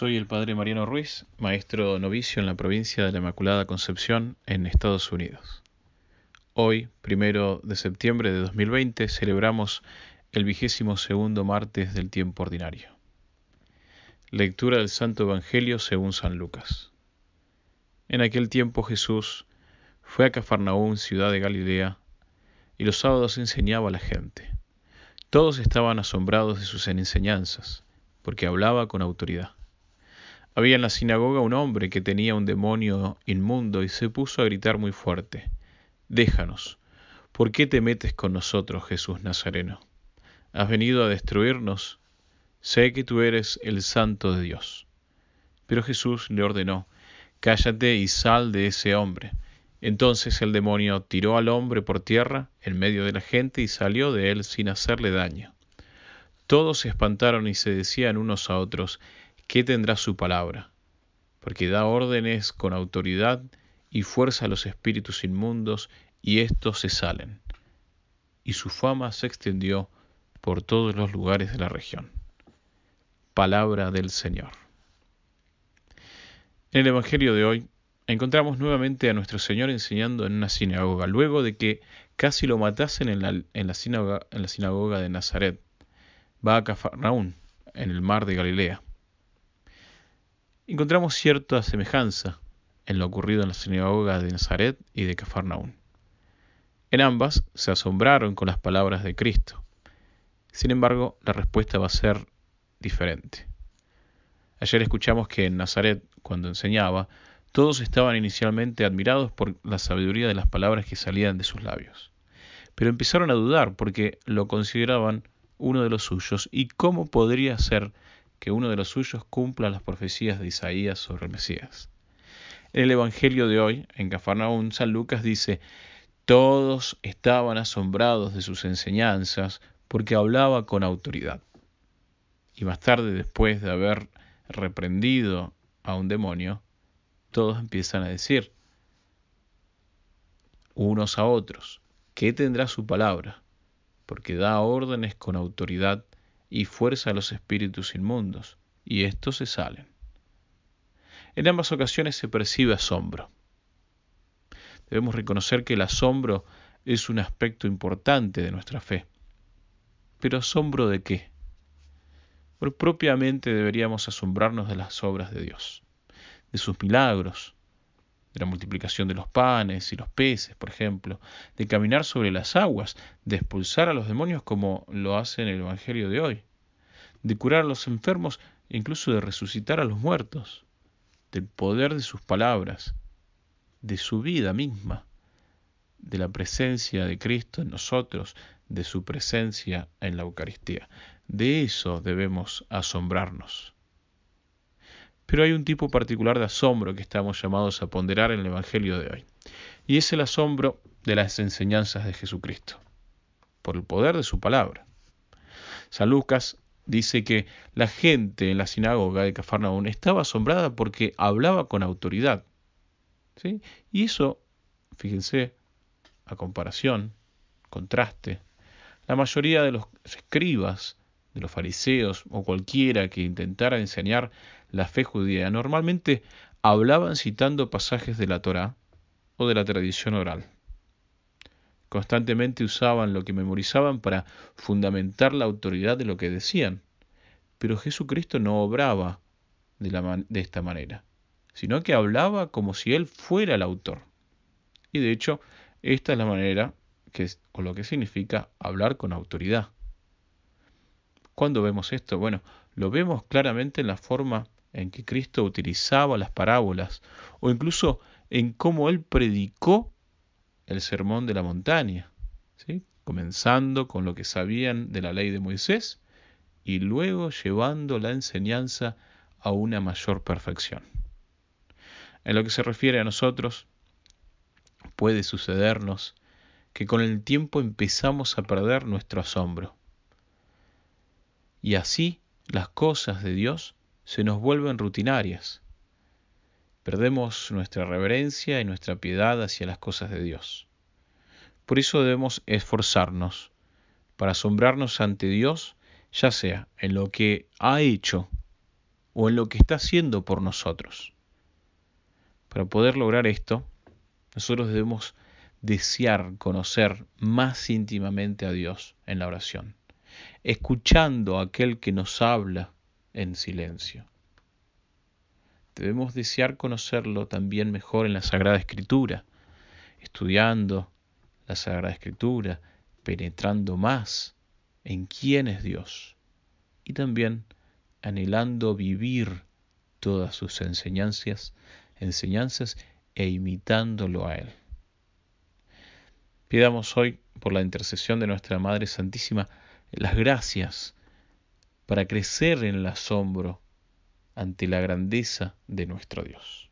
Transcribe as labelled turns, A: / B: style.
A: Soy el padre Mariano Ruiz, maestro novicio en la provincia de la Inmaculada Concepción, en Estados Unidos. Hoy, primero de septiembre de 2020, celebramos el vigésimo segundo martes del tiempo ordinario. Lectura del Santo Evangelio según San Lucas. En aquel tiempo Jesús fue a Cafarnaúm, ciudad de Galilea, y los sábados enseñaba a la gente. Todos estaban asombrados de sus enseñanzas, porque hablaba con autoridad. Había en la sinagoga un hombre que tenía un demonio inmundo y se puso a gritar muy fuerte, Déjanos, ¿por qué te metes con nosotros, Jesús Nazareno? ¿Has venido a destruirnos? Sé que tú eres el santo de Dios. Pero Jesús le ordenó, Cállate y sal de ese hombre. Entonces el demonio tiró al hombre por tierra en medio de la gente y salió de él sin hacerle daño. Todos se espantaron y se decían unos a otros, ¿qué tendrá su palabra? Porque da órdenes con autoridad y fuerza a los espíritus inmundos, y estos se salen. Y su fama se extendió por todos los lugares de la región. Palabra del Señor. En el Evangelio de hoy encontramos nuevamente a nuestro Señor enseñando en una sinagoga, luego de que casi lo matasen en la, sinagoga, en la sinagoga de Nazaret. Va a Cafarnaún, en el mar de Galilea encontramos cierta semejanza en lo ocurrido en la sinagoga de Nazaret y de Cafarnaún. En ambas se asombraron con las palabras de Cristo. Sin embargo, la respuesta va a ser diferente. Ayer escuchamos que en Nazaret, cuando enseñaba, todos estaban inicialmente admirados por la sabiduría de las palabras que salían de sus labios. Pero empezaron a dudar porque lo consideraban uno de los suyos y cómo podría ser que uno de los suyos cumpla las profecías de Isaías sobre el Mesías. En el Evangelio de hoy, en Cafarnaún, San Lucas dice, todos estaban asombrados de sus enseñanzas porque hablaba con autoridad. Y más tarde, después de haber reprendido a un demonio, todos empiezan a decir, unos a otros, ¿qué tendrá su palabra? Porque da órdenes con autoridad y fuerza a los espíritus inmundos, y estos se salen. En ambas ocasiones se percibe asombro. Debemos reconocer que el asombro es un aspecto importante de nuestra fe. Pero asombro de qué? propiamente deberíamos asombrarnos de las obras de Dios, de sus milagros, de la multiplicación de los panes y los peces, por ejemplo, de caminar sobre las aguas, de expulsar a los demonios como lo hace en el Evangelio de hoy, de curar a los enfermos e incluso de resucitar a los muertos, del poder de sus palabras, de su vida misma, de la presencia de Cristo en nosotros, de su presencia en la Eucaristía. De eso debemos asombrarnos. Pero hay un tipo particular de asombro que estamos llamados a ponderar en el Evangelio de hoy, y es el asombro de las enseñanzas de Jesucristo, por el poder de su palabra. San Lucas dice que la gente en la sinagoga de Cafarnaún estaba asombrada porque hablaba con autoridad. Y eso, fíjense, a comparación, contraste, la mayoría de los escribas de los fariseos o cualquiera que intentara enseñar la fe judía normalmente hablaban citando pasajes de la Torá o de la tradición oral. Constantemente usaban lo que memorizaban para fundamentar la autoridad de lo que decían, pero Jesucristo no obraba de, de esta manera, sino que hablaba como si él fuera el autor. Y de hecho, esta es la manera que es, o lo que significa hablar con autoridad. ¿Cuándo vemos esto? Bueno, lo vemos claramente en la forma en que Cristo utilizaba las parábolas o incluso en cómo él predicó el sermón de la montaña, comenzando con lo que sabían de la ley de Moisés y luego llevando la enseñanza a una mayor perfección. En lo que se refiere a nosotros, puede sucedernos que con el tiempo empezamos a perder nuestro asombro y así las cosas de Dios se nos vuelven rutinarias. Perdemos nuestra reverencia y nuestra piedad hacia las cosas de Dios. Por eso debemos esforzarnos para asombrarnos ante Dios, ya sea en lo que ha hecho o en lo que está haciendo por nosotros. Para poder lograr esto, nosotros debemos desear conocer más íntimamente a Dios en la oración escuchando a aquel que nos habla en silencio. Debemos desear conocerlo también mejor en la Sagrada Escritura, estudiando la Sagrada Escritura, penetrando más en quién es Dios y también anhelando vivir todas sus enseñanzas, enseñanzas e imitándolo a Él. Pidamos hoy, por la intercesión de nuestra Madre Santísima, las gracias para crecer en el asombro ante la grandeza de nuestro Dios.